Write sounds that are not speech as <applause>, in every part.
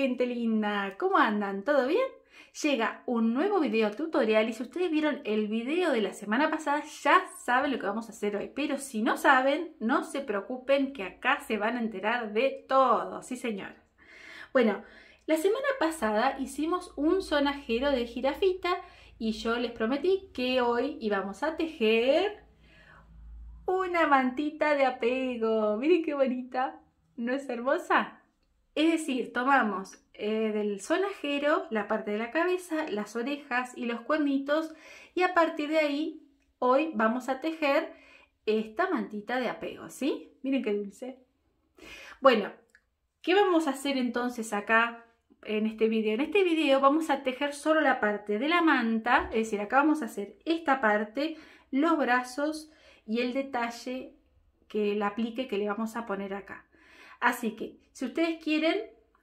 gente linda, ¿cómo andan? ¿Todo bien? Llega un nuevo video tutorial y si ustedes vieron el video de la semana pasada ya saben lo que vamos a hacer hoy, pero si no saben, no se preocupen que acá se van a enterar de todo, sí señor. Bueno, la semana pasada hicimos un sonajero de jirafita y yo les prometí que hoy íbamos a tejer una mantita de apego. Miren qué bonita, ¿no es hermosa? Es decir, tomamos eh, del sonajero la parte de la cabeza, las orejas y los cuernitos y a partir de ahí hoy vamos a tejer esta mantita de apego, ¿sí? Miren qué dulce. Bueno, ¿qué vamos a hacer entonces acá en este vídeo? En este vídeo vamos a tejer solo la parte de la manta, es decir, acá vamos a hacer esta parte, los brazos y el detalle que la aplique que le vamos a poner acá. Así que si ustedes quieren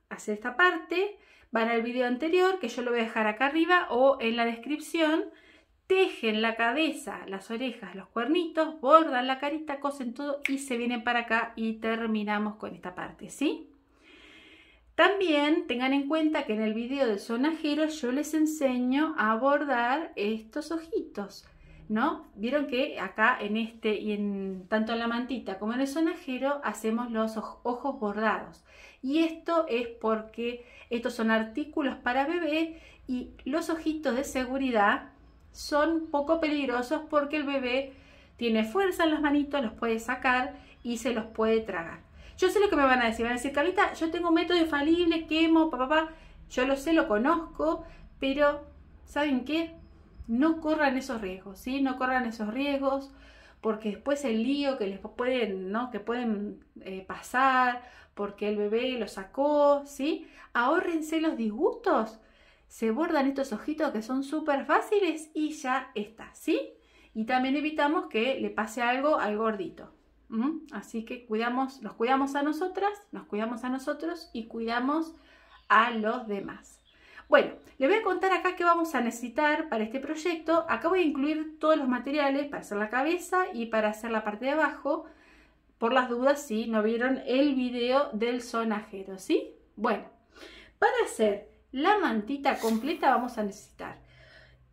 hacer esta parte, van al video anterior, que yo lo voy a dejar acá arriba o en la descripción, tejen la cabeza, las orejas, los cuernitos, bordan la carita, cosen todo y se vienen para acá y terminamos con esta parte, ¿sí? También tengan en cuenta que en el video de sonajero yo les enseño a bordar estos ojitos. ¿no? Vieron que acá en este y en tanto en la mantita como en el sonajero hacemos los ojos bordados. Y esto es porque estos son artículos para bebé y los ojitos de seguridad son poco peligrosos porque el bebé tiene fuerza en las manitos, los puede sacar y se los puede tragar. Yo sé lo que me van a decir, van a decir, carita yo tengo un método infalible, quemo, papá, papá. Yo lo sé, lo conozco, pero ¿saben qué? no corran esos riesgos, ¿sí? No corran esos riesgos porque después el lío que les pueden, ¿no? Que pueden eh, pasar porque el bebé lo sacó, ¿sí? Ahórrense los disgustos. Se bordan estos ojitos que son súper fáciles y ya está, ¿sí? Y también evitamos que le pase algo al gordito. Así que cuidamos, nos cuidamos a nosotras, nos cuidamos a nosotros y cuidamos a los demás. Bueno, le voy a contar acá qué vamos a necesitar para este proyecto. Acá voy a incluir todos los materiales para hacer la cabeza y para hacer la parte de abajo. Por las dudas, si no vieron el video del sonajero, ¿sí? Bueno, para hacer la mantita completa vamos a necesitar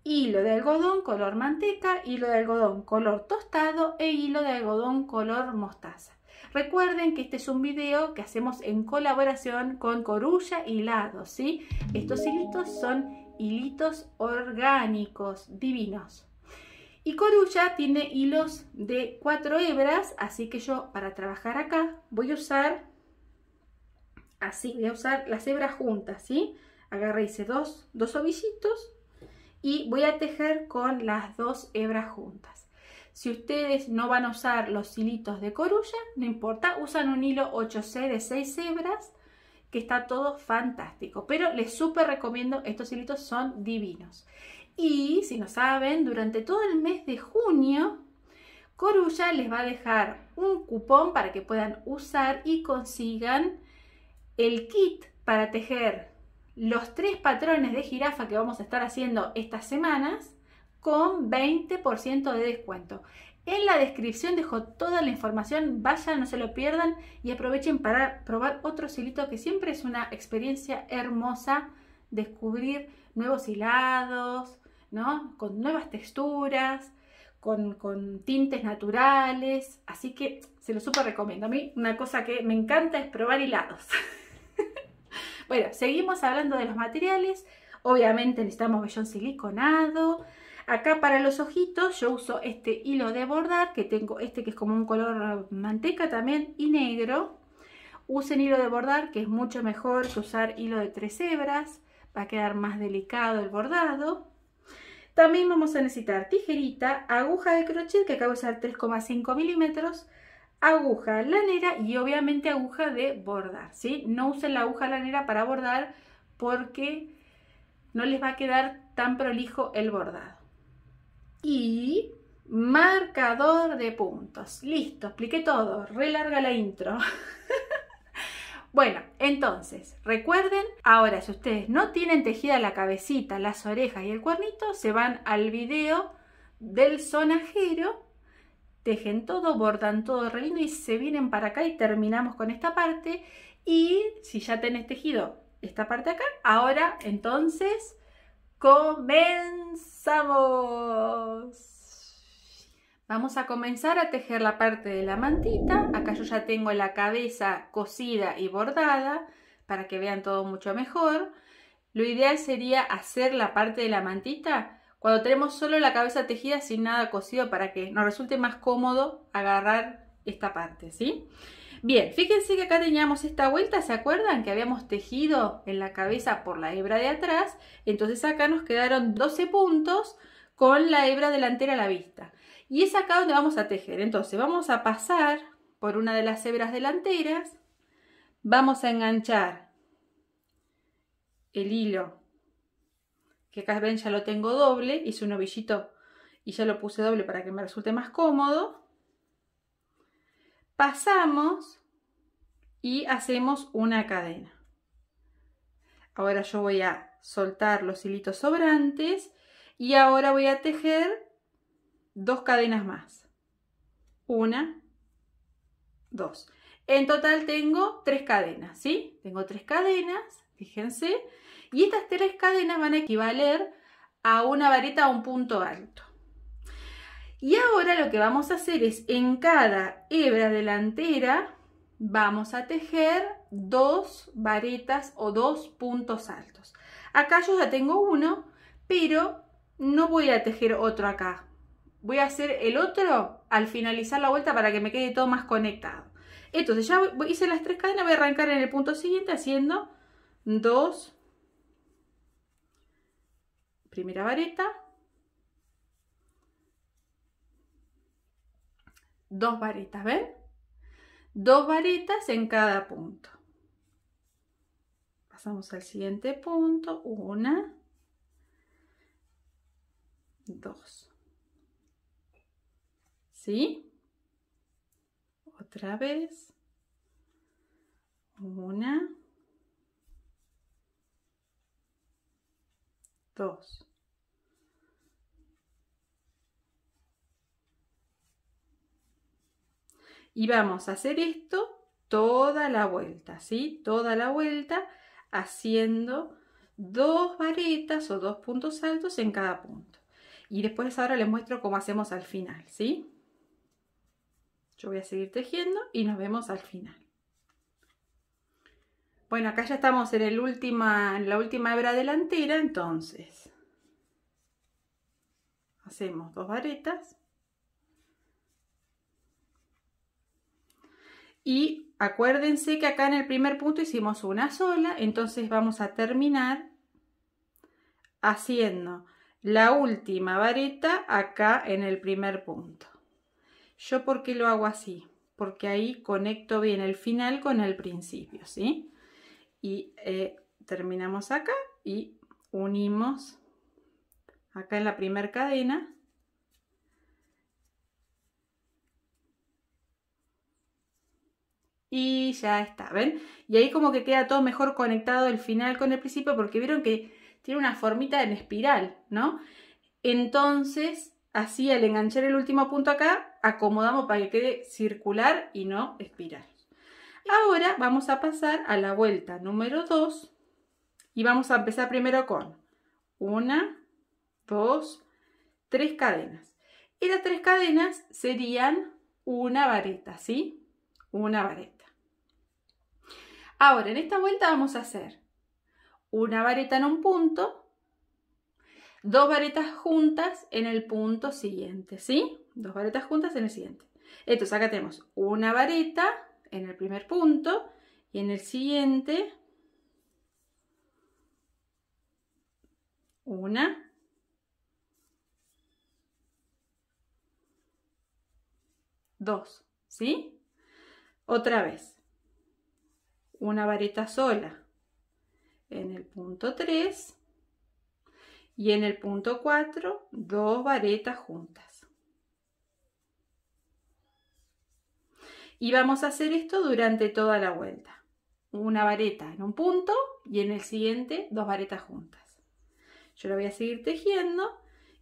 hilo de algodón color manteca, hilo de algodón color tostado e hilo de algodón color mostaza. Recuerden que este es un video que hacemos en colaboración con Corulla Hilados, ¿sí? Estos hilitos son hilitos orgánicos, divinos. Y Corulla tiene hilos de cuatro hebras, así que yo para trabajar acá voy a usar así, voy a usar las hebras juntas, ¿sí? Agarré, hice dos, dos ovillitos y voy a tejer con las dos hebras juntas. Si ustedes no van a usar los hilitos de corulla, no importa, usan un hilo 8C de 6 hebras, que está todo fantástico. Pero les súper recomiendo, estos hilitos son divinos. Y si no saben, durante todo el mes de junio, Corulla les va a dejar un cupón para que puedan usar y consigan el kit para tejer los tres patrones de jirafa que vamos a estar haciendo estas semanas con 20% de descuento. En la descripción dejo toda la información, vayan, no se lo pierdan y aprovechen para probar otro hilito que siempre es una experiencia hermosa, descubrir nuevos hilados, ¿no? Con nuevas texturas, con, tintes naturales, así que se lo súper recomiendo. A mí una cosa que me encanta es probar hilados. <laughs> bueno, seguimos hablando de los materiales, obviamente necesitamos vellón siliconado, Acá para los ojitos yo uso este hilo de bordar, que tengo este que es como un color manteca también y negro. Usen hilo de bordar, que es mucho mejor que usar hilo de tres hebras, va a quedar más delicado el bordado. También vamos a necesitar tijerita, aguja de crochet, que acabo de usar 3,5 milímetros, aguja lanera y obviamente aguja de bordar, ¿sí? No usen la aguja lanera para bordar porque no les va a quedar tan prolijo el bordado y marcador de puntos. Listo, expliqué todo, re la intro. <laughs> bueno, entonces, recuerden, ahora si ustedes no tienen tejida la cabecita, las orejas y el cuernito, se van al video del sonajero, tejen todo, bordan todo el relleno y se vienen para acá y terminamos con esta parte. Y si ya tenés tejido esta parte acá, ahora entonces ¡Comenzamos! Vamos a comenzar a tejer la parte de la mantita. Acá yo ya tengo la cabeza cosida y bordada para que vean todo mucho mejor. Lo ideal sería hacer la parte de la mantita cuando tenemos solo la cabeza tejida sin nada cosido para que nos resulte más cómodo agarrar esta parte, ¿sí? sí Bien, fíjense que acá teníamos esta vuelta, ¿se acuerdan? Que habíamos tejido en la cabeza por la hebra de atrás. Entonces acá nos quedaron 12 puntos con la hebra delantera a la vista. Y es acá donde vamos a tejer. Entonces vamos a pasar por una de las hebras delanteras. Vamos a enganchar el hilo, que acá ven ya lo tengo doble, hice un ovillito y ya lo puse doble para que me resulte más cómodo pasamos y hacemos una cadena. Ahora yo voy a soltar los hilitos sobrantes y ahora voy a tejer dos cadenas más. Una, dos. En total tengo tres cadenas, ¿sí? Tengo tres cadenas, fíjense. Y estas tres cadenas van a equivaler a una vareta a un punto alto. Y ahora lo que vamos a hacer es en cada hebra delantera vamos a tejer dos varetas o dos puntos altos. Acá yo ya tengo uno, pero no voy a tejer otro acá. Voy a hacer el otro al finalizar la vuelta para que me quede todo más conectado. Entonces ya hice las tres cadenas, voy a arrancar en el punto siguiente haciendo dos, primera vareta, dos varitas, ¿ven? Dos varitas en cada punto. Pasamos al siguiente punto, una, dos. ¿Sí? Otra vez. Una. Dos. Y vamos a hacer esto toda la vuelta, ¿sí? Toda la vuelta haciendo dos varetas o dos puntos altos en cada punto. Y después ahora les muestro cómo hacemos al final, ¿sí? Yo voy a seguir tejiendo y nos vemos al final. Bueno, acá ya estamos en, el última, la última hebra delantera, entonces hacemos dos varetas Y acuérdense que acá en el primer punto hicimos una sola, entonces vamos a terminar haciendo la última vareta acá en el primer punto. ¿Yo por qué lo hago así? Porque ahí conecto bien el final con el principio, ¿sí? Y eh, terminamos acá y unimos acá en la primera cadena y ya está, ¿ven? Y ahí como que queda todo mejor conectado el final con el principio porque vieron que tiene una formita en espiral, ¿no? Entonces, así al enganchar el último punto acá, acomodamos para que quede circular y no espiral. Ahora vamos a pasar a la vuelta número 2 y vamos a empezar primero con una, dos, tres cadenas. Y las tres cadenas serían una vareta, ¿sí? Una vareta. Ahora, en esta vuelta vamos a hacer una vareta en un punto, dos varetas juntas en el punto siguiente, ¿sí? Dos varetas juntas en el siguiente. Entonces acá tenemos una vareta en el primer punto y en el siguiente una dos, ¿sí? Otra vez una vareta sola en el punto 3 y en el punto 4 dos varetas juntas. Y vamos a hacer esto durante toda la vuelta. Una vareta en un punto y en el siguiente dos varetas juntas. Yo lo voy a seguir tejiendo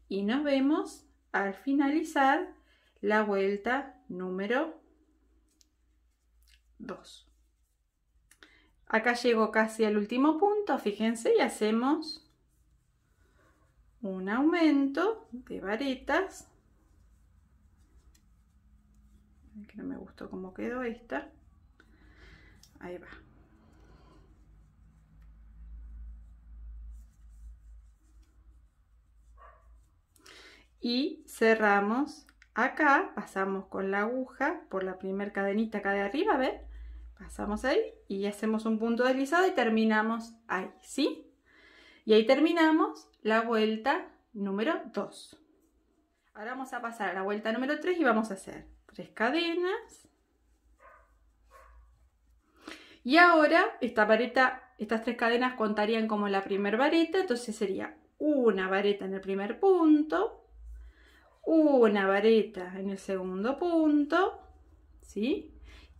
y nos vemos al finalizar la vuelta número 2. Acá llego casi al último punto, fíjense, y hacemos un aumento de varetas. Que no me gustó cómo quedó esta. Ahí va. Y cerramos acá, pasamos con la aguja por la primer cadenita acá de arriba, ¿ven? pasamos ahí y hacemos un punto deslizado y terminamos ahí, ¿sí? Y ahí terminamos la vuelta número 2. Ahora vamos a pasar a la vuelta número 3 y vamos a hacer tres cadenas. Y ahora esta estas tres cadenas contarían como la primer vareta, entonces sería una vareta en el primer punto, una vareta en el segundo punto, ¿sí?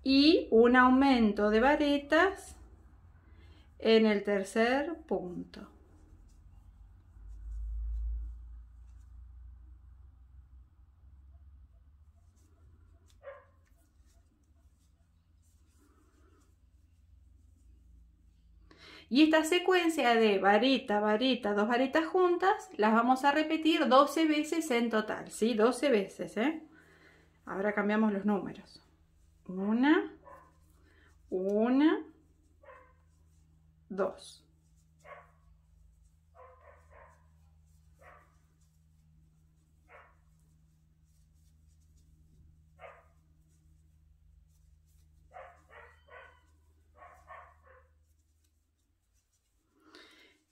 y un aumento de varetas en el tercer punto. Y esta secuencia de varita, varita, dos varitas juntas, las vamos a repetir 12 veces en total, ¿sí? 12 veces, ¿eh? Ahora cambiamos los números. Una, una, dos.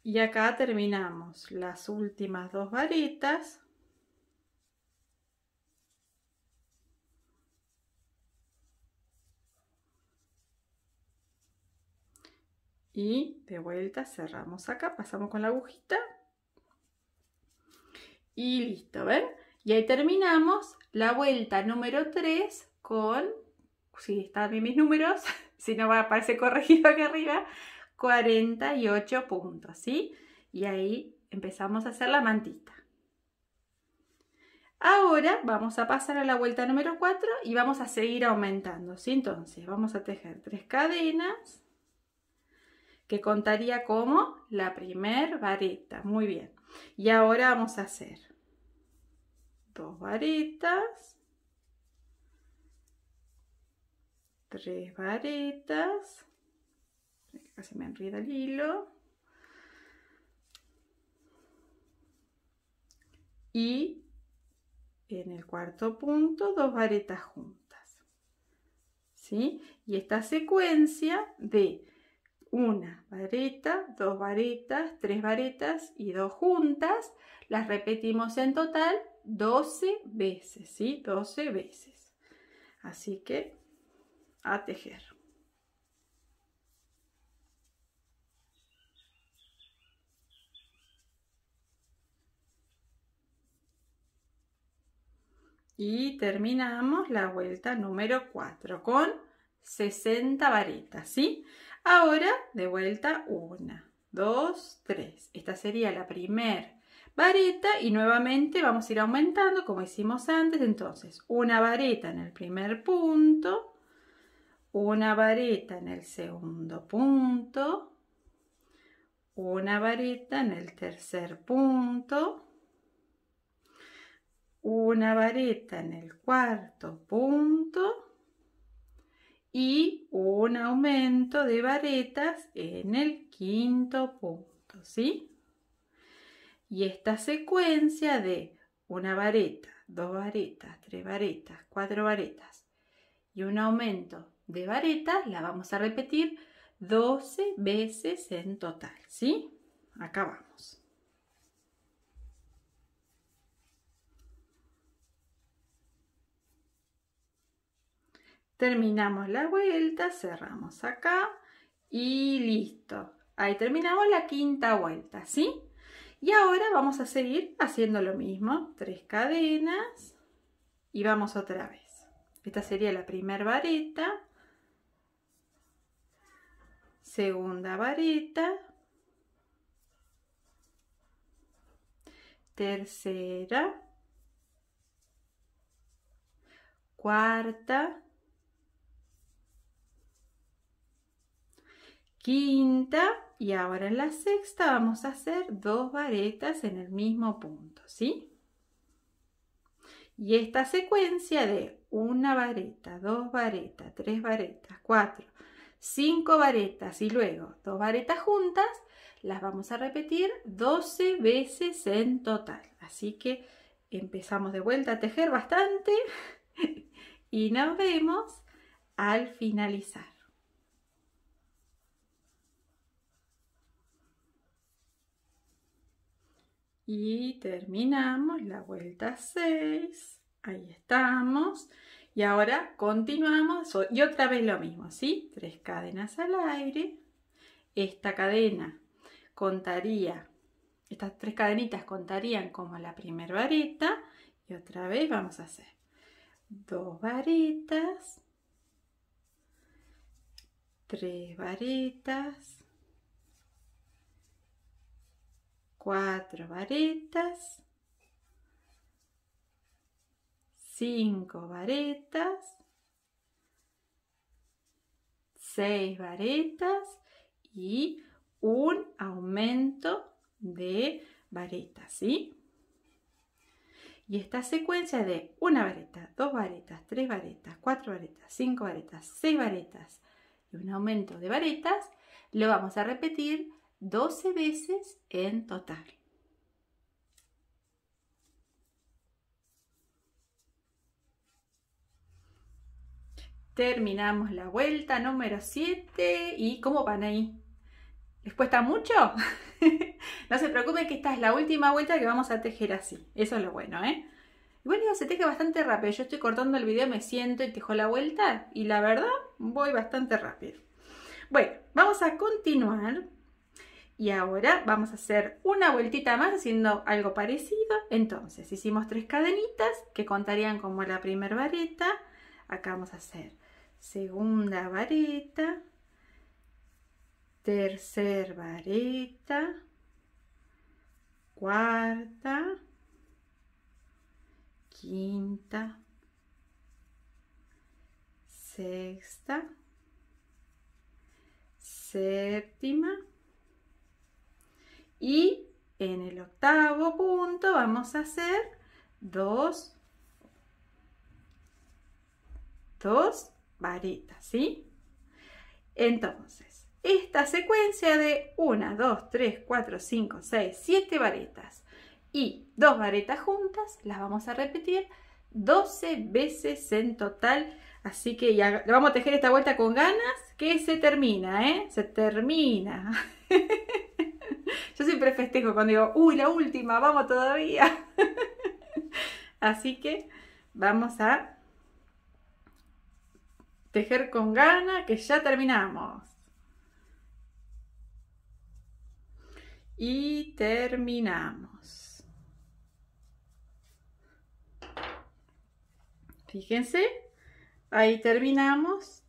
Y acá terminamos las últimas dos varitas. y de vuelta cerramos acá, pasamos con la agujita y listo, ¿ven? Y ahí terminamos la vuelta número 3 con, si están bien mis números, <laughs> si no va a aparecer corregido aquí arriba, 48 puntos, ¿sí? Y ahí empezamos a hacer la mantita. Ahora vamos a pasar a la vuelta número 4 y vamos a seguir aumentando, ¿sí? Entonces vamos a tejer tres cadenas que contaría como la primer vareta. Muy bien. Y ahora vamos a hacer dos varetas, tres varetas, casi me enreda el hilo, y en el cuarto punto dos varetas juntas. ¿Sí? Y esta secuencia de una varita, dos varitas, tres varitas y dos juntas. Las repetimos en total 12 veces, ¿sí? 12 veces. Así que a tejer. Y terminamos la vuelta número 4 con 60 varitas, ¿sí? Ahora, de vuelta, una, dos, tres. Esta sería la primer vareta y nuevamente vamos a ir aumentando como hicimos antes. Entonces, una vareta en el primer punto, una vareta en el segundo punto, una vareta en el tercer punto, una vareta en el cuarto punto, y un aumento de varetas en el quinto punto, ¿sí? Y esta secuencia de una vareta, dos varetas, tres varetas, cuatro varetas y un aumento de varetas la vamos a repetir 12 veces en total, ¿sí? Acá terminamos la vuelta, cerramos acá y listo. Ahí terminamos la quinta vuelta, ¿sí? Y ahora vamos a seguir haciendo lo mismo, tres cadenas y vamos otra vez. Esta sería la primera vareta, segunda vareta, tercera, cuarta, quinta y ahora en la sexta vamos a hacer dos varetas en el mismo punto, ¿sí? Y esta secuencia de una vareta, dos varetas, tres varetas, cuatro, cinco varetas y luego dos varetas juntas, las vamos a repetir 12 veces en total. Así que empezamos de vuelta a tejer bastante <laughs> y nos vemos al finalizar. y terminamos la vuelta 6. Ahí estamos. Y ahora continuamos y otra vez lo mismo, ¿sí? Tres cadenas al aire. Esta cadena contaría, estas tres cadenitas contarían como la primera varita Y otra vez vamos a hacer dos varitas tres varitas cuatro varetas, cinco varetas, seis varetas y un aumento de varetas, ¿sí? Y esta secuencia de una vareta, dos varetas, tres varetas, cuatro varetas, cinco varetas, seis varetas y un aumento de varetas, lo vamos a repetir 12 veces en total. Terminamos la vuelta número 7 y ¿cómo van ahí? ¿Les cuesta mucho? <laughs> no se preocupen que esta es la última vuelta que vamos a tejer así. Eso es lo bueno, ¿eh? bueno, se teje bastante rápido. Yo estoy cortando el video, me siento y tejo la vuelta y la verdad voy bastante rápido. Bueno, vamos a continuar y ahora vamos a hacer una vueltita más haciendo algo parecido. Entonces hicimos tres cadenitas que contarían como la primera vareta. Acá vamos a hacer segunda vareta, tercera vareta, cuarta, quinta, sexta, séptima, y en el octavo punto vamos a hacer dos, dos varitas, ¿sí? Entonces, esta secuencia de 1, 2, 3, 4, 5, 6, 7 varetas y dos varetas juntas las vamos a repetir 12 veces en total. Así que ya vamos a tejer esta vuelta con ganas que se termina, ¿eh? Se termina. <laughs> <laughs> Yo siempre festejo cuando digo, uy, la última, vamos todavía. <laughs> Así que vamos a tejer con gana, que ya terminamos. Y terminamos. Fíjense, ahí terminamos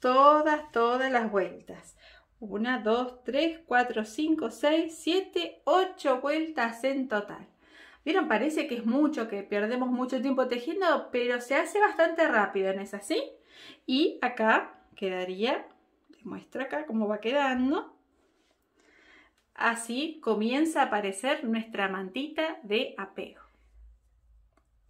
todas, todas las vueltas. 1, 2, 3, 4, 5, 6, 7, 8 vueltas en total. Vieron, parece que es mucho, que perdemos mucho tiempo tejiendo, pero se hace bastante rápido, ¿no es así? Y acá quedaría, les muestro acá cómo va quedando. Así comienza a aparecer nuestra mantita de apego.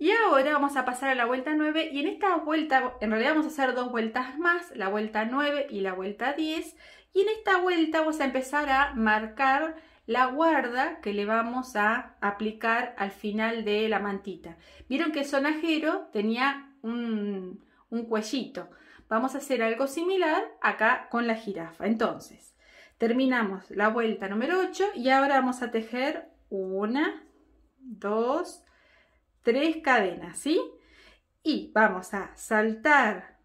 Y ahora vamos a pasar a la vuelta 9 y en esta vuelta, en realidad vamos a hacer dos vueltas más, la vuelta 9 y la vuelta 10, y en esta vuelta vamos a empezar a marcar la guarda que le vamos a aplicar al final de la mantita. Vieron que el sonajero tenía un, un cuellito. Vamos a hacer algo similar acá con la jirafa. Entonces, terminamos la vuelta número 8 y ahora vamos a tejer una, dos, tres cadenas, ¿sí? Y vamos a saltar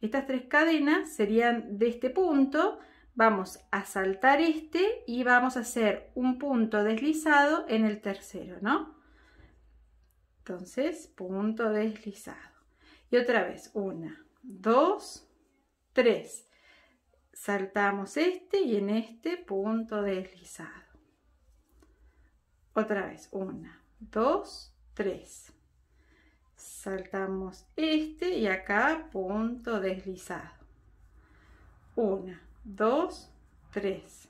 estas tres cadenas serían de este punto, vamos a saltar este y vamos a hacer un punto deslizado en el tercero, ¿no? Entonces, punto deslizado. Y otra vez, una, dos, tres. Saltamos este y en este punto deslizado. Otra vez, una, dos, tres saltamos este y acá punto deslizado. 1, dos tres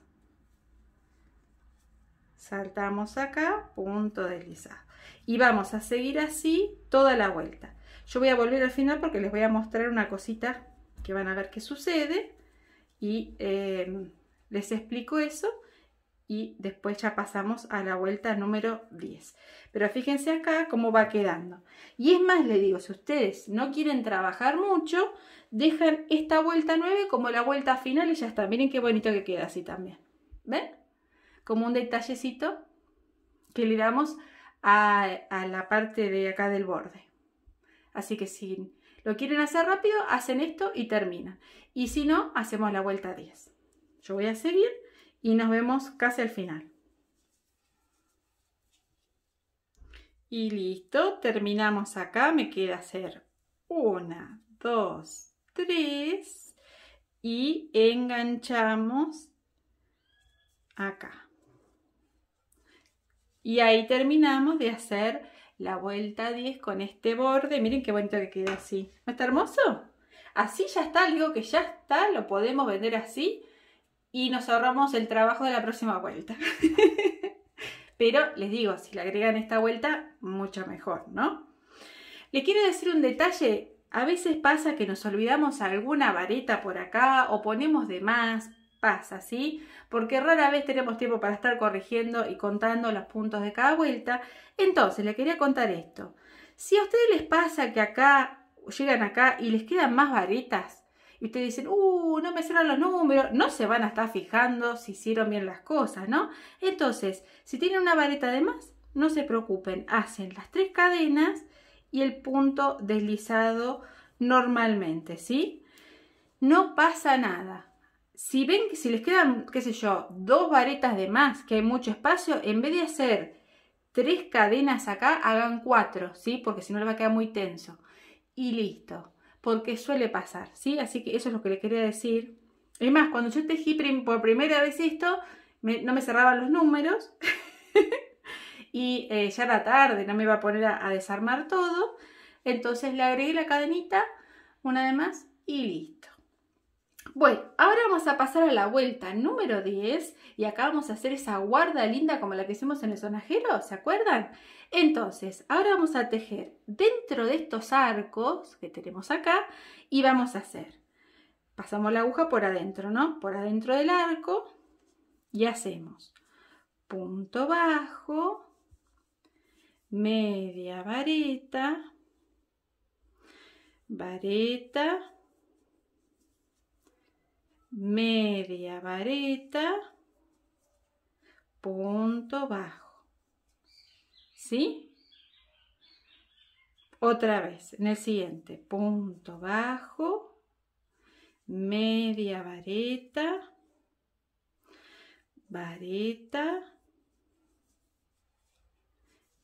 Saltamos acá, punto deslizado. Y vamos a seguir así toda la vuelta. Yo voy a volver al final porque les voy a mostrar una cosita que van a ver qué sucede. Y eh, les explico eso y después ya pasamos a la vuelta número 10. Pero fíjense acá cómo va quedando. Y es más, le digo, si ustedes no quieren trabajar mucho, dejan esta vuelta 9 como la vuelta final y ya está. Miren qué bonito que queda así también. ¿Ven? Como un detallecito que le damos a, la parte de acá del borde. Así que si lo quieren hacer rápido, hacen esto y termina, Y si no, hacemos la vuelta 10. Yo voy a seguir y nos vemos casi al final. Y listo, terminamos acá, me queda hacer una, dos, tres y enganchamos acá. Y ahí terminamos de hacer la vuelta 10 con este borde. Miren qué bonito que queda así. ¿No está hermoso? Así ya está, algo que ya está, lo podemos vender así y nos ahorramos el trabajo de la próxima vuelta. <laughs> Pero les digo, si le agregan esta vuelta, mucho mejor, ¿no? Le quiero decir un detalle. A veces pasa que nos olvidamos alguna vareta por acá o ponemos de más, pasa, ¿sí? Porque rara vez tenemos tiempo para estar corrigiendo y contando los puntos de cada vuelta. Entonces, le quería contar esto. Si a ustedes les pasa que acá llegan acá y les quedan más varetas, y ustedes dicen, uh, no me cierran los números, no se van a estar fijando si hicieron bien las cosas, ¿no? Entonces, si tienen una vareta de más, no se preocupen, hacen las tres cadenas y el punto deslizado normalmente, ¿sí? No pasa nada. Si ven que si les quedan, qué sé yo, dos varetas de más, que hay mucho espacio, en vez de hacer tres cadenas acá, hagan cuatro, ¿sí? Porque si no les va a quedar muy tenso. Y listo porque suele pasar, ¿sí? Así que eso es lo que le quería decir. Es más, cuando yo tejí por primera vez esto, no me cerraban los números <laughs> y eh, ya era tarde, no me iba a poner a, a desarmar todo. Entonces le agregué la cadenita, una de más y listo. Bueno, ahora vamos a pasar a la vuelta número 10 y acá vamos a hacer esa guarda linda como la que hicimos en el sonajero, ¿se acuerdan? Entonces, ahora vamos a tejer dentro de estos arcos que tenemos acá y vamos a hacer, pasamos la aguja por adentro, ¿no? Por adentro del arco y hacemos punto bajo, media vareta, vareta, media varita punto bajo. ¿Sí? Otra vez, en el siguiente, punto bajo, media varita varita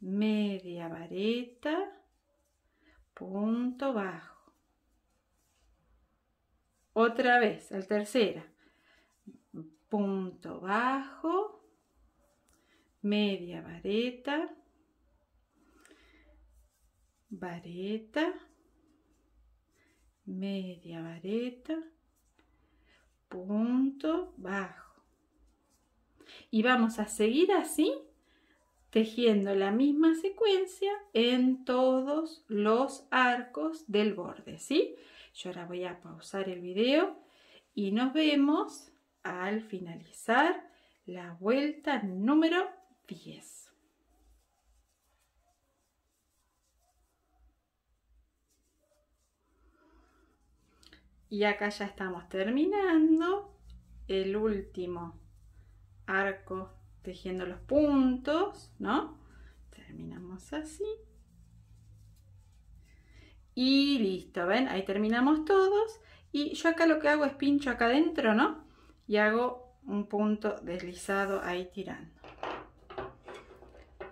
media varita punto bajo. Otra vez, al tercera. Punto bajo, media vareta, vareta, media vareta, punto bajo. Y vamos a seguir así tejiendo la misma secuencia en todos los arcos del borde, ¿sí? Yo ahora voy a pausar el video y nos vemos al finalizar la vuelta número 10. Y acá ya estamos terminando el último arco tejiendo los puntos, ¿no? Terminamos así. Y listo, ¿ven? Ahí terminamos todos. Y yo acá lo que hago es pincho acá adentro, ¿no? Y hago un punto deslizado ahí tirando.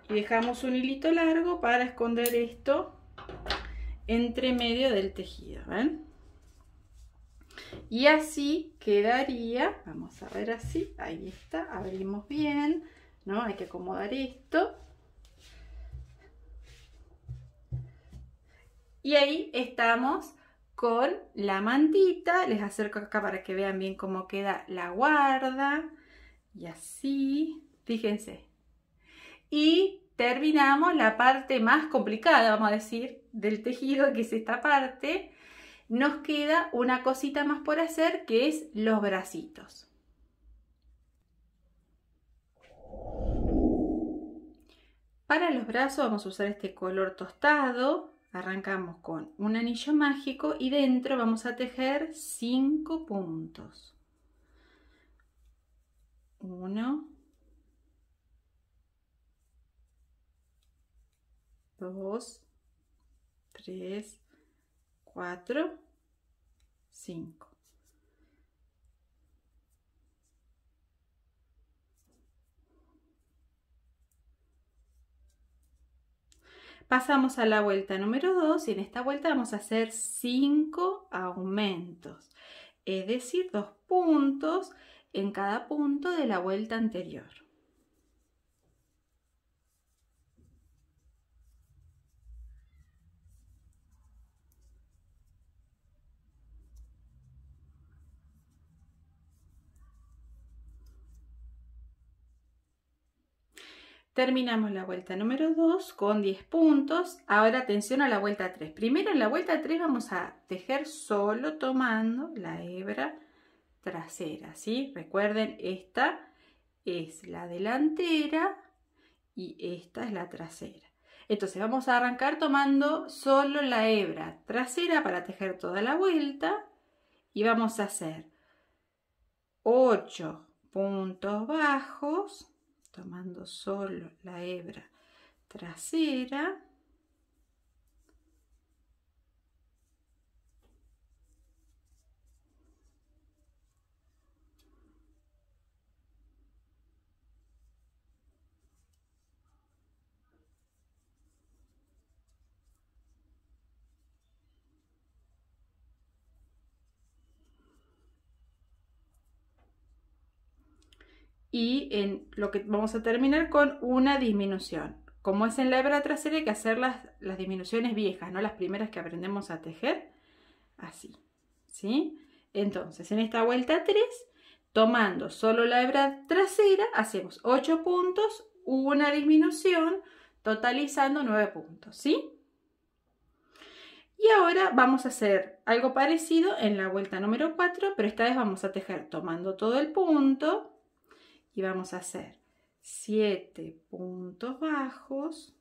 Y dejamos un hilito largo para esconder esto entre medio del tejido, ¿ven? Y así quedaría, vamos a ver así, ahí está, abrimos bien, ¿no? Hay que acomodar esto. Y ahí estamos con la mantita. Les acerco acá para que vean bien cómo queda la guarda. Y así, fíjense. Y terminamos la parte más complicada, vamos a decir, del tejido, que es esta parte. Nos queda una cosita más por hacer, que es los bracitos. Para los brazos vamos a usar este color tostado Arrancamos con un anillo mágico y dentro vamos a tejer 5 puntos. 1, 2, 3, 4, 5. Pasamos a la vuelta número 2 y en esta vuelta vamos a hacer 5 aumentos, es decir, dos puntos en cada punto de la vuelta anterior. Terminamos la vuelta número 2 con 10 puntos. Ahora atención a la vuelta 3. Primero en la vuelta 3 vamos a tejer solo tomando la hebra trasera, ¿sí? Recuerden, esta es la delantera y esta es la trasera. Entonces vamos a arrancar tomando solo la hebra trasera para tejer toda la vuelta y vamos a hacer 8 puntos bajos tomando solo la hebra trasera y en lo que vamos a terminar con una disminución. Como es en la hebra trasera hay que hacer las, disminuciones viejas, no las primeras que aprendemos a tejer, así, ¿sí? Entonces, en esta vuelta 3, tomando solo la hebra trasera, hacemos 8 puntos, una disminución, totalizando 9 puntos, ¿sí? Y ahora vamos a hacer algo parecido en la vuelta número 4, pero esta vez vamos a tejer tomando todo el punto, y vamos a hacer 7 puntos bajos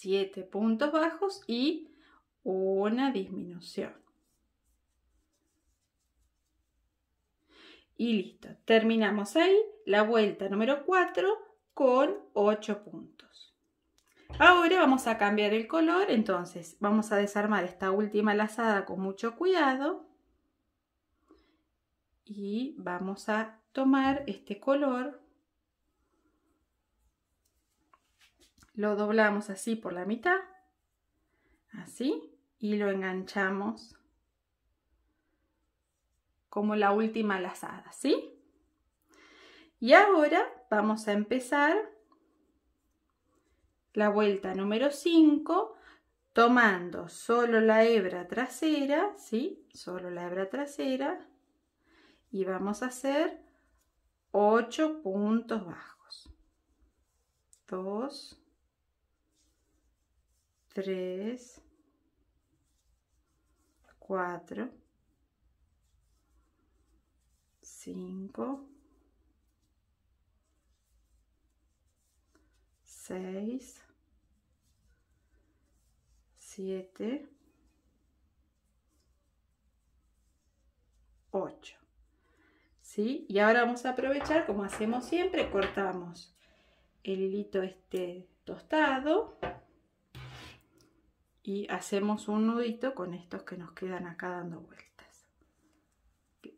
7 puntos bajos y una disminución. Y listo, terminamos ahí la vuelta número 4 con 8 puntos. Ahora vamos a cambiar el color, entonces vamos a desarmar esta última lazada con mucho cuidado. Y vamos a tomar este color Lo doblamos así por la mitad, así, y lo enganchamos como la última lazada, ¿sí? Y ahora vamos a empezar la vuelta número 5 tomando solo la hebra trasera, ¿sí? Solo la hebra trasera y vamos a hacer 8 puntos bajos. 2, 3, 4, 5, 6, 7, 8. ¿Sí? Y ahora vamos a aprovechar, como hacemos siempre, cortamos el hilito este tostado y hacemos un nudito con estos que nos quedan acá dando vueltas.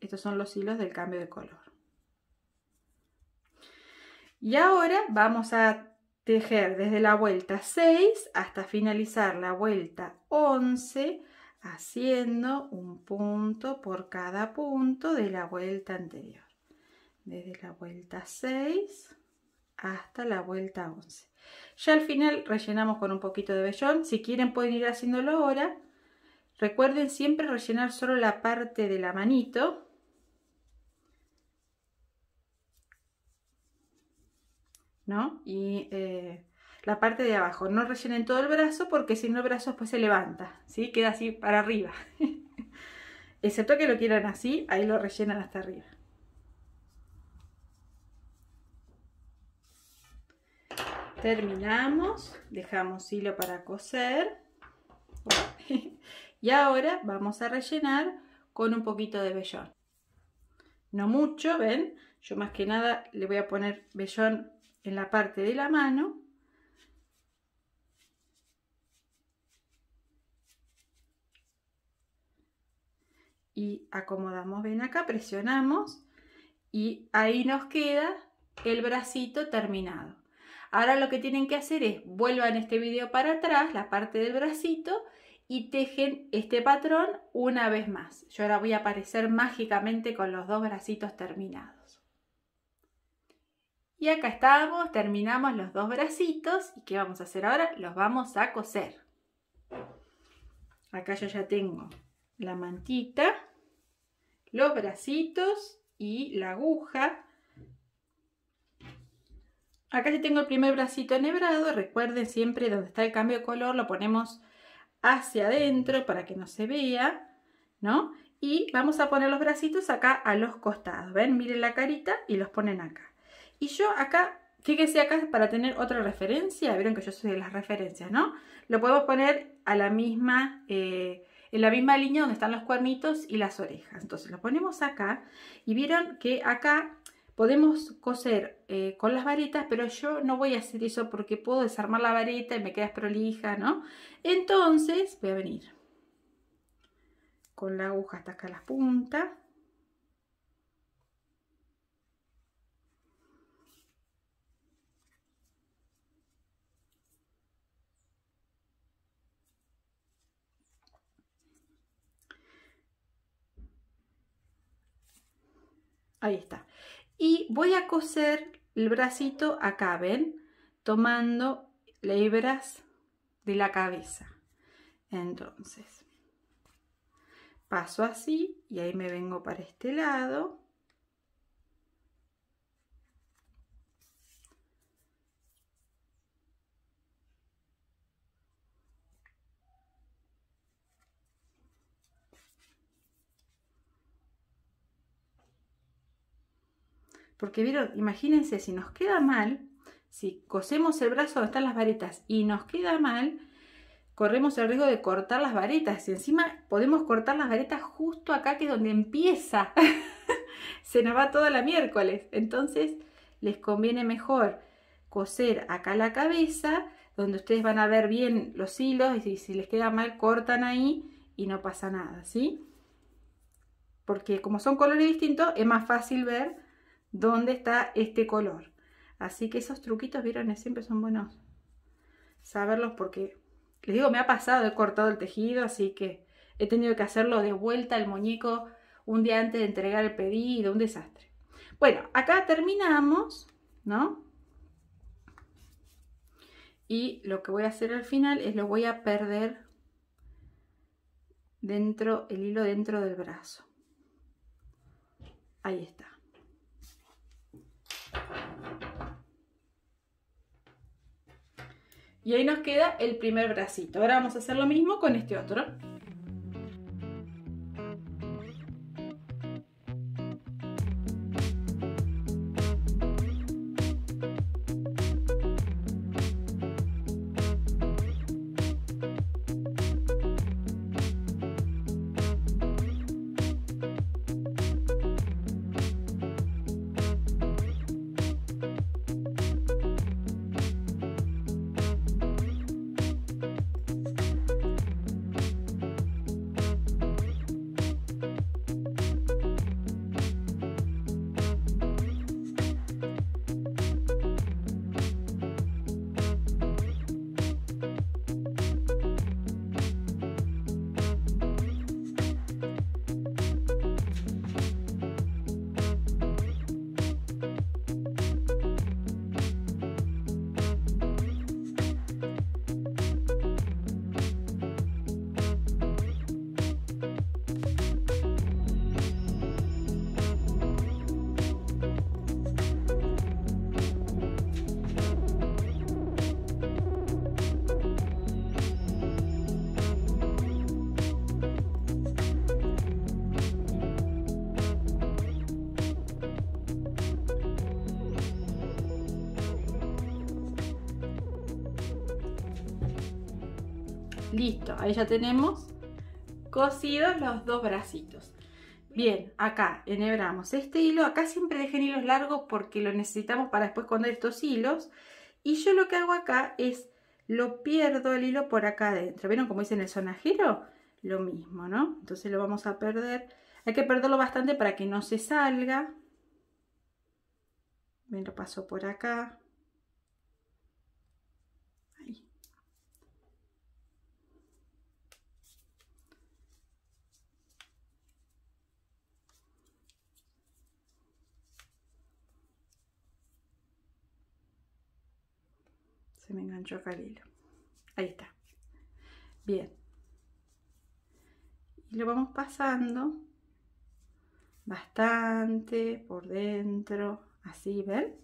Estos son los hilos del cambio de color. Y ahora vamos a tejer desde la vuelta 6 hasta finalizar la vuelta 11 haciendo un punto por cada punto de la vuelta anterior. Desde la vuelta 6 hasta la vuelta 11. Ya al final rellenamos con un poquito de vellón. Si quieren pueden ir haciéndolo ahora. Recuerden siempre rellenar solo la parte de la manito. ¿No? Y eh, la parte de abajo. No rellenen todo el brazo porque si no el brazo después se levanta. ¿sí? Queda así para arriba. <laughs> Excepto que lo quieran así, ahí lo rellenan hasta arriba. terminamos dejamos hilo para coser <laughs> y ahora vamos a rellenar con un poquito de vellón no mucho ven yo más que nada le voy a poner vellón en la parte de la mano y acomodamos ven acá presionamos y ahí nos queda el bracito terminado Ahora lo que tienen que hacer es vuelvan este vídeo para atrás, la parte del bracito, y tejen este patrón una vez más. Yo ahora voy a aparecer mágicamente con los dos bracitos terminados. Y acá estamos, terminamos los dos bracitos. ¿Y qué vamos a hacer ahora? Los vamos a coser. Acá yo ya tengo la mantita, los bracitos y la aguja Acá ya tengo el primer bracito enhebrado, recuerden siempre donde está el cambio de color lo ponemos hacia adentro para que no se vea, ¿no? Y vamos a poner los bracitos acá a los costados, ¿ven? Miren la carita y los ponen acá. Y yo acá, fíjense acá para tener otra referencia, vieron que yo soy de las referencias, ¿no? Lo podemos poner a la misma, eh, en la misma línea donde están los cuernitos y las orejas. Entonces lo ponemos acá y vieron que acá Podemos coser eh, con las varitas, pero yo no voy a hacer eso porque puedo desarmar la varita y me quedas prolija, ¿no? Entonces voy a venir con la aguja hasta acá las puntas. Ahí está y voy a coser el bracito acá, ¿ven? Tomando hebras de la cabeza. Entonces, paso así y ahí me vengo para este lado. Porque vieron, imagínense, si nos queda mal, si cosemos el brazo donde están las varitas y nos queda mal, corremos el riesgo de cortar las varetas. Y encima podemos cortar las varetas justo acá que es donde empieza. <laughs> Se nos va toda la miércoles. Entonces les conviene mejor coser acá la cabeza, donde ustedes van a ver bien los hilos y si, si les queda mal cortan ahí y no pasa nada, ¿sí? Porque como son colores distintos es más fácil ver dónde está este color. Así que esos truquitos, vieron, siempre son buenos saberlos porque, les digo, me ha pasado, he cortado el tejido, así que he tenido que hacerlo de vuelta el muñeco un día antes de entregar el pedido, un desastre. Bueno, acá terminamos, ¿no? Y lo que voy a hacer al final es lo voy a perder dentro, el hilo dentro del brazo. Ahí está. Y ahí nos queda el primer bracito. Ahora vamos a hacer lo mismo con este otro. Listo, ahí ya tenemos cosidos los dos bracitos. Bien, acá enhebramos este hilo. Acá siempre dejen hilos largos porque lo necesitamos para después esconder estos hilos. Y yo lo que hago acá es lo pierdo el hilo por acá adentro. ¿Vieron cómo hice en el sonajero? Lo mismo, ¿no? Entonces lo vamos a perder. Hay que perderlo bastante para que no se salga. Bien, lo paso por acá. me enganchó acá el hilo ahí está bien y lo vamos pasando bastante por dentro así ven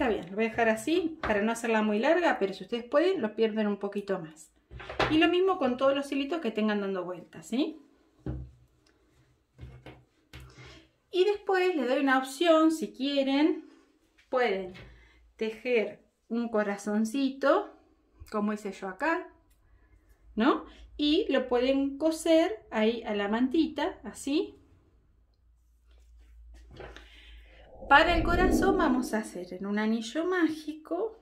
está bien, lo voy a dejar así para no hacerla muy larga, pero si ustedes pueden, lo pierden un poquito más. Y lo mismo con todos los hilitos que tengan dando vueltas, Y después les doy una opción, si quieren, pueden tejer un corazoncito, como hice yo acá, ¿no? Y lo pueden coser ahí a la mantita, así. Para el corazón vamos a hacer en un anillo mágico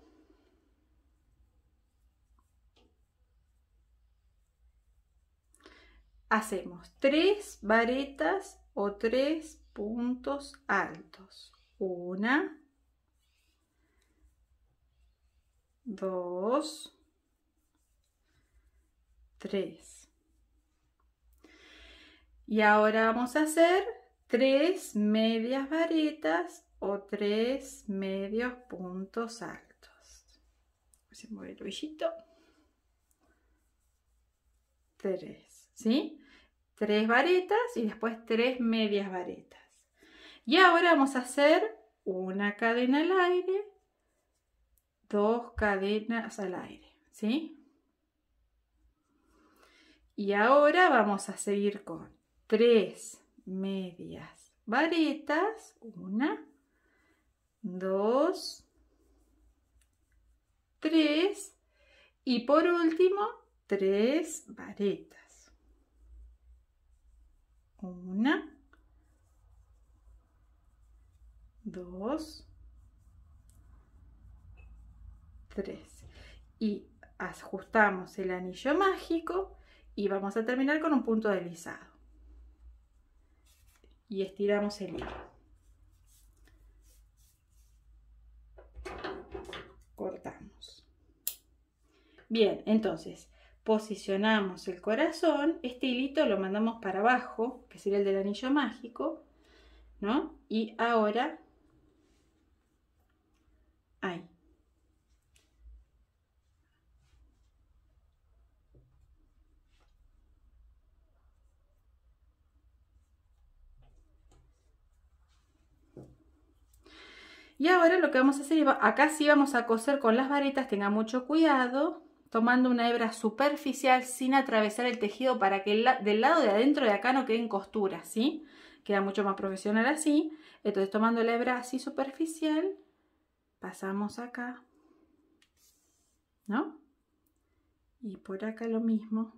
hacemos tres varetas o tres puntos altos. Una, dos, tres. Y ahora vamos a hacer tres medias varetas o tres medios puntos altos. Se mueve el ojito. Tres, ¿sí? Tres varetas y después tres medias varetas. Y ahora vamos a hacer una cadena al aire, dos cadenas al aire, ¿sí? Y ahora vamos a seguir con tres medias varetas, una, dos, tres y por último tres varetas. Una, dos, tres. Y ajustamos el anillo mágico y vamos a terminar con un punto de deslizado y estiramos el hilo. Cortamos. Bien, entonces posicionamos el corazón, este hilito lo mandamos para abajo, que sería el del anillo mágico, ¿no? Y ahora Y ahora lo que vamos a hacer, acá sí vamos a coser con las varitas, tenga mucho cuidado, tomando una hebra superficial sin atravesar el tejido para que del lado de adentro de acá no queden costuras, ¿sí? Queda mucho más profesional así. Entonces tomando la hebra así superficial, pasamos acá, ¿no? Y por acá lo mismo.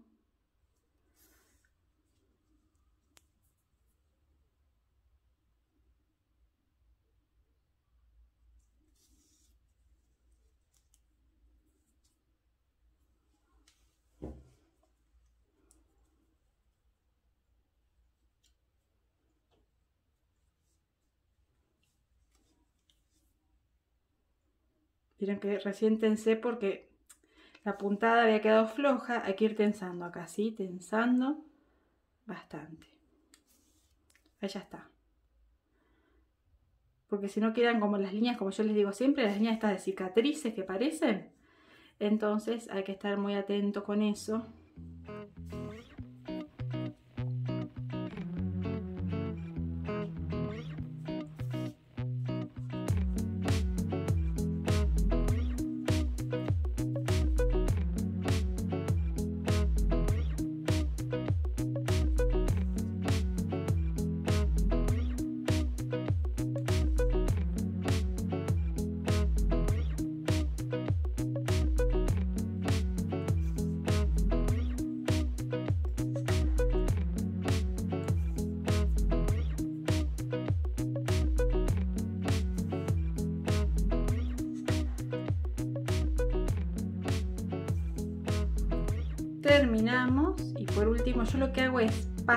Vieron que recién tensé porque la puntada había quedado floja. Hay que ir tensando acá, ¿sí? Tensando bastante. Ahí ya está. Porque si no quedan como las líneas, como yo les digo siempre, las líneas estas de cicatrices que parecen. Entonces hay que estar muy atento con eso.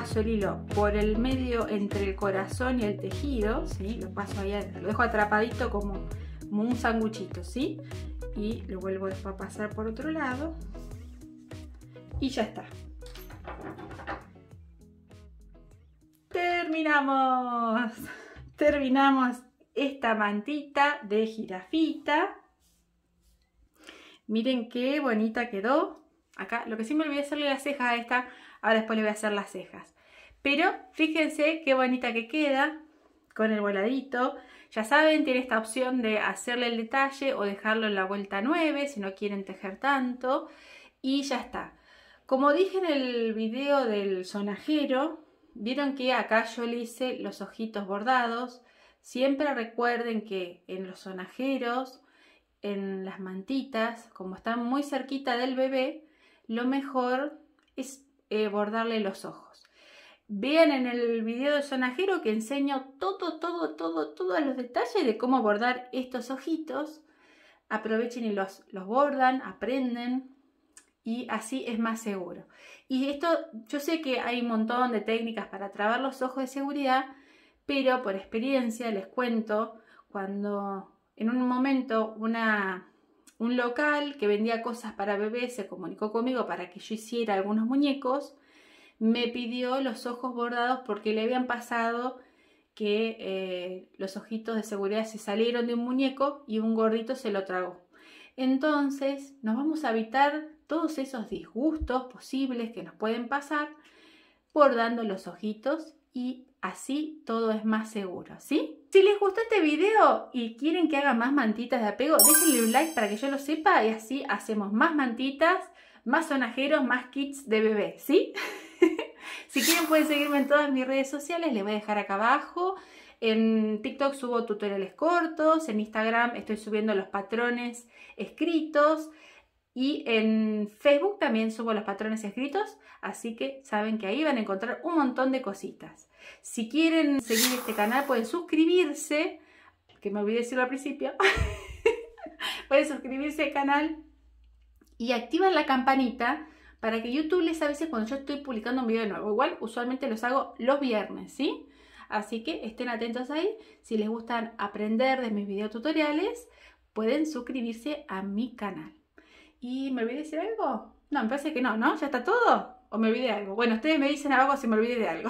paso el hilo por el medio entre el corazón y el tejido, ¿sí? Lo paso ahí, lo dejo atrapadito como, un sanguchito, ¿sí? Y lo vuelvo a pasar por otro lado y ya está. Terminamos, terminamos esta mantita de jirafita. Miren qué bonita quedó. Acá, lo que sí me olvidé hacerle las cejas a esta, ahora después le voy a hacer las cejas. Pero fíjense qué bonita que queda con el voladito. Ya saben, tiene esta opción de hacerle el detalle o dejarlo en la vuelta 9 si no quieren tejer tanto. Y ya está. Como dije en el video del sonajero, vieron que acá yo le hice los ojitos bordados. Siempre recuerden que en los sonajeros, en las mantitas, como están muy cerquita del bebé, lo mejor es eh, bordarle los ojos. Vean en el video de sonajero que enseño todo, todo, todo, todos los detalles de cómo bordar estos ojitos. Aprovechen y los, bordan, aprenden y así es más seguro. Y esto, yo sé que hay un montón de técnicas para trabar los ojos de seguridad, pero por experiencia les cuento cuando en un momento un local que vendía cosas para bebés se comunicó conmigo para que yo hiciera algunos muñecos me pidió los ojos bordados porque le habían pasado que eh, los ojitos de seguridad se salieron de un muñeco y un gordito se lo tragó. Entonces nos vamos a evitar todos esos disgustos posibles que nos pueden pasar bordando los ojitos y así todo es más seguro, ¿sí? Si les gustó este video y quieren que haga más mantitas de apego, déjenle un like para que yo lo sepa y así hacemos más mantitas más sonajeros, más kits de bebé, ¿sí? <laughs> si quieren pueden seguirme en todas mis redes sociales, les voy a dejar acá abajo. En TikTok subo tutoriales cortos, en Instagram estoy subiendo los patrones escritos y en Facebook también subo los patrones escritos, así que saben que ahí van a encontrar un montón de cositas. Si quieren seguir este canal pueden suscribirse, que me olvidé decirlo al principio, <laughs> pueden suscribirse al canal y activan la campanita para que YouTube les avise cuando yo estoy publicando un video nuevo. Igual usualmente los hago los viernes, ¿sí? Así que estén atentos ahí. Si les gustan aprender de mis videotutoriales, pueden suscribirse a mi canal. ¿Y me olvidé decir algo? No, me parece que no, ¿no? ¿Ya está todo? ¿O me olvidé algo? Bueno, ustedes me dicen abajo si me olvidé de algo.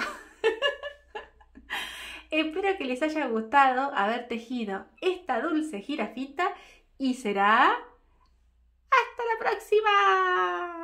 <laughs> Espero que les haya gustado haber tejido esta dulce jirafita y será ¡Hasta la próxima!